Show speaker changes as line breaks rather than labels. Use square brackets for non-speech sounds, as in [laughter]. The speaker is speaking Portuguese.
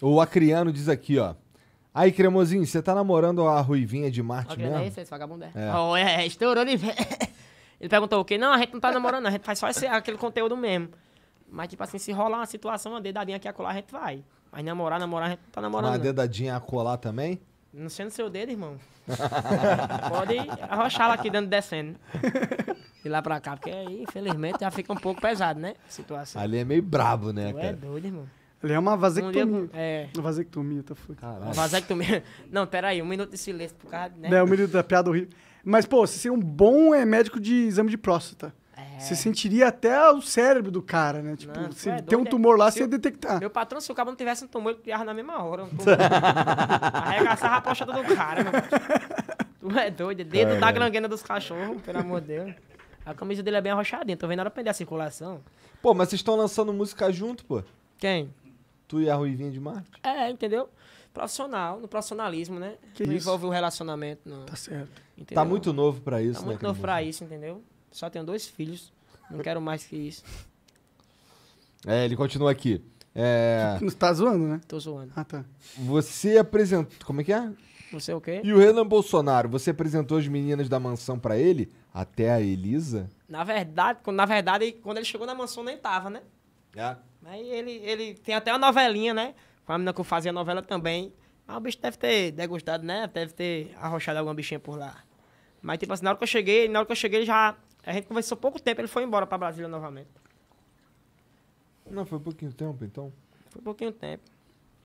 O Acriano diz aqui, ó. Aí, Cremosinho, você tá namorando a Ruivinha de Marte okay, né? mesmo? É isso, esse vagabundo é. É. Oh, é, estourou ele... [laughs] ele perguntou o quê? Não, a gente não tá namorando, a gente faz só esse, aquele conteúdo mesmo. Mas, tipo assim, se rolar uma situação, uma dedadinha aqui a colar, a gente vai. Mas namorar, namorar, a gente não tá namorando. Uma dedadinha a colar também? Não sendo seu dedo, irmão. [laughs] Pode arrochar lá aqui dentro descendo. [laughs] E lá pra cá, porque aí, infelizmente, já fica um pouco pesado, né? A situação. Ali é meio brabo, né, tu é cara? É doido, irmão. Ele é uma vasectomia. Um é. Vasectomia, tá foda. Caralho. Vasectomia. [laughs] Não, peraí, um minuto de silêncio por causa, né? É, um minuto da é piada horrível. Mas, pô, você seria um bom é, médico de exame de próstata. É. Você sentiria até o cérebro do cara, né? Tipo, não, se é tem um é. tumor lá, se você ia detectar. Meu patrão, se o cara não tivesse um tumor, ele criava na mesma hora. Um é [laughs] Arregaçava a pochada do cara, mano. Tu é doido, é dedo é. da granguena dos cachorros, pelo amor de Deus. A camisa dele é bem arrochadinha, tô vendo pra perder a circulação. Pô, mas vocês estão lançando música junto, pô? Quem? Tu e a Ruivinha de Marte? É, entendeu? Profissional, no profissionalismo, né? Que não isso? envolve o relacionamento, não. Tá certo. Entendeu? Tá muito novo pra isso, tá né? Tá muito novo pra isso, entendeu? Só tenho dois filhos. Não quero mais que isso. [laughs] É, ele continua aqui. É... Tá zoando, né? Tô zoando. Ah, tá. Você apresentou. Como é que é? Você é o quê? E o Renan Bolsonaro, você apresentou as meninas da mansão pra ele? Até a Elisa? Na verdade, na verdade, quando ele chegou na mansão nem tava, né? É. Aí ele, ele tem até uma novelinha, né? Com a menina que eu fazia novela também. Mas o bicho deve ter degustado, né? Deve ter arrochado alguma bichinha por lá. Mas, tipo assim, na hora que eu cheguei, na hora que eu cheguei, ele já. A gente conversou pouco tempo, ele foi embora pra Brasília novamente. Não, foi pouquinho tempo, então? Foi pouquinho tempo.